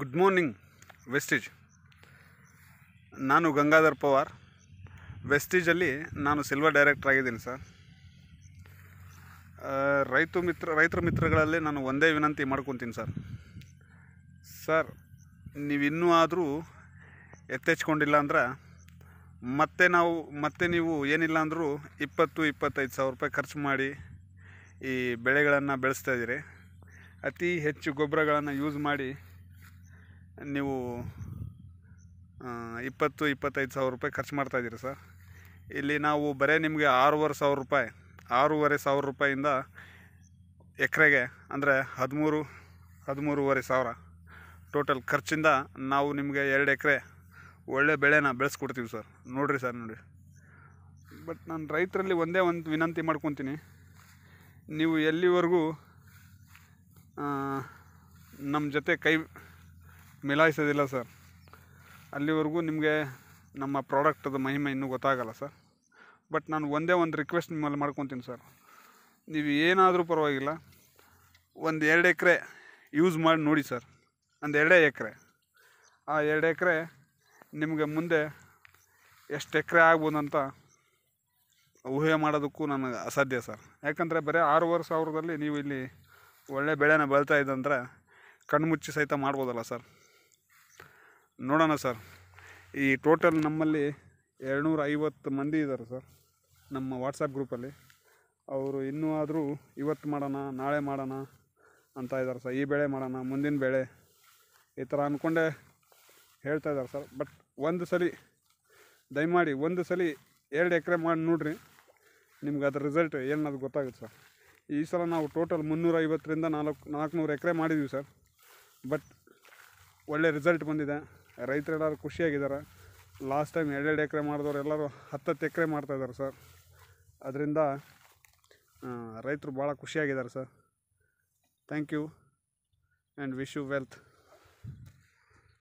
good morning Vestige ನಾನು ಗಂಗಾಧರ್ ಪವಾರ್ ವೆಸ್ಟೀಜಲ್ಲಿ ನಾನು silver director ಆಗಿದ್ದೀನಿ ಸರ್ ರೈತ ಮಿತ್ರ ರೈತರ ಮಿತ್ರಗಳಲ್ಲಿ ನಾನು ಒಂದೇ ವಿನಂತಿ ಮಾಡ್ಕೊತೀನಿ ಸರ್ ಸರ್ ನೀವಿನ್ನೂ ಆದರೂ ಎತ್ತೆಚ್ಕೊಂಡಿಲ್ಲ ಅಂದ್ರೆ ಮತ್ತೆ ನಾವು ಮತ್ತೆ ನೀವು ಏನಿಲ್ಲ ಅಂದರೂ ಇಪ್ಪತ್ತು ಇಪ್ಪತ್ತೈದು ಸಾವಿರ ರೂಪಾಯಿ ಖರ್ಚು ಮಾಡಿ ಈ ಬೆಳೆಗಳನ್ನು ಬೆಳೆಸ್ತಾ ಇದ್ದೀರಿ ಅತಿ ಹೆಚ್ಚು ಗೊಬ್ಬರಗಳನ್ನು ಯೂಸ್ ಮಾಡಿ ನೀವು ಇಪ್ಪತ್ತು ಇಪ್ಪತ್ತೈದು ಸಾವಿರ ರೂಪಾಯಿ ಖರ್ಚು ಮಾಡ್ತಾಯಿದ್ದೀರಿ ಸರ್ ಇಲ್ಲಿ ನಾವು ಬರೀ ನಿಮಗೆ ಆರೂವರೆ ಸಾವಿರ ರೂಪಾಯಿ ಆರೂವರೆ ಸಾವಿರ ರೂಪಾಯಿಂದ ಎಕರೆಗೆ ಅಂದರೆ ಹದಿಮೂರು ಹದಿಮೂರುವರೆ ಸಾವಿರ ಟೋಟಲ್ ಖರ್ಚಿಂದ ನಾವು ನಿಮಗೆ ಎರಡು ಎಕರೆ ಒಳ್ಳೆ ಬೆಳೆನ ಬೆಳೆಸ್ಕೊಡ್ತೀವಿ ಸರ್ ನೋಡಿರಿ ಸರ್ ನೋಡಿ ಬಟ್ ನಾನು ರೈತರಲ್ಲಿ ಒಂದೇ ಒಂದು ವಿನಂತಿ ಮಾಡ್ಕೊತೀನಿ ನೀವು ಎಲ್ಲಿವರೆಗೂ ನಮ್ಮ ಜೊತೆ ಕೈ ಮಿಲಾಯಿಸೋದಿಲ್ಲ ಸರ್ ಅಲ್ಲಿವರೆಗೂ ನಿಮಗೆ ನಮ್ಮ ಪ್ರಾಡಕ್ಟದ ಮಹಿಮೆ ಇನ್ನೂ ಗೊತ್ತಾಗಲ್ಲ ಸರ್ ಬಟ್ ನಾನು ಒಂದೇ ಒಂದು ರಿಕ್ವೆಸ್ಟ್ ನಿಮ್ಮಲ್ಲಿ ಮಾಡ್ಕೊತೀನಿ ಸರ್ ನೀವು ಏನಾದರೂ ಪರವಾಗಿಲ್ಲ ಒಂದು ಎರಡು ಎಕರೆ ಯೂಸ್ ಮಾಡಿ ನೋಡಿ ಸರ್ ಒಂದು ಎರಡೇ ಎಕರೆ ಆ ಎರಡು ಎಕರೆ ನಿಮಗೆ ಮುಂದೆ ಎಷ್ಟು ಎಕರೆ ಆಗ್ಬೋದಂತ ಊಹೆ ಮಾಡೋದಕ್ಕೂ ನನಗೆ ಅಸಾಧ್ಯ ಸರ್ ಯಾಕಂದರೆ ಬರೀ ಆರೂವರೆ ಸಾವಿರದಲ್ಲಿ ನೀವು ಇಲ್ಲಿ ಒಳ್ಳೆ ಬೆಳೆನ ಬೆಳೀತಾ ಇದ್ದಂದರೆ ಕಣ್ಮುಚ್ಚಿ ಸಹಿತ ಮಾಡ್ಬೋದಲ್ಲ ಸರ್ ನೋಡೋಣ ಸರ್ ಈ ಟೋಟಲ್ ನಮ್ಮಲ್ಲಿ ಎರಡುನೂರ ಐವತ್ತು ಮಂದಿ ಇದ್ದಾರೆ ಸರ್ ನಮ್ಮ ವಾಟ್ಸಪ್ ಗ್ರೂಪಲ್ಲಿ ಅವರು ಇನ್ನೂ ಆದರೂ ಇವತ್ತು ಮಾಡೋಣ ನಾಳೆ ಮಾಡೋಣ ಅಂತ ಇದ್ದಾರೆ ಸರ್ ಈ ಬೆಳೆ ಮಾಡೋಣ ಮುಂದಿನ ಬೆಳೆ ಈ ಥರ ಅಂದ್ಕೊಂಡೆ ಹೇಳ್ತಾ ಇದ್ದಾರೆ ಸರ್ ಬಟ್ ಒಂದು ಸಲ ದಯಮಾಡಿ ಒಂದು ಸಲ ಎರಡು ಎಕರೆ ಮಾಡಿ ನೋಡ್ರಿ ನಿಮ್ಗೆ ಅದ್ರ ರಿಸಲ್ಟ್ ಏನದು ಗೊತ್ತಾಗುತ್ತೆ ಸರ್ ಈ ಸಲ ನಾವು ಟೋಟಲ್ ಮುನ್ನೂರ ಐವತ್ತರಿಂದ ನಾಲ್ಕು ನಾಲ್ಕುನೂರು ಎಕರೆ ಮಾಡಿದ್ದೀವಿ ಸರ್ ಬಟ್ ಒಳ್ಳೆ ರಿಸಲ್ಟ್ ಬಂದಿದೆ ರೈತರೆಲ್ಲರೂ ಖುಷಿಯಾಗಿದ್ದಾರೆ ಲಾಸ್ಟ್ ಟೈಮ್ ಎರಡೆರಡು ಎಕರೆ ಮಾಡಿದವ್ರು ಎಲ್ಲರೂ ಹತ್ತತ್ತು ಎಕರೆ ಮಾಡ್ತಾಯಿದ್ದಾರೆ ಸರ್ ಅದರಿಂದ ರೈತರು ಭಾಳ ಖುಷಿಯಾಗಿದ್ದಾರೆ sir thank you and wish you wealth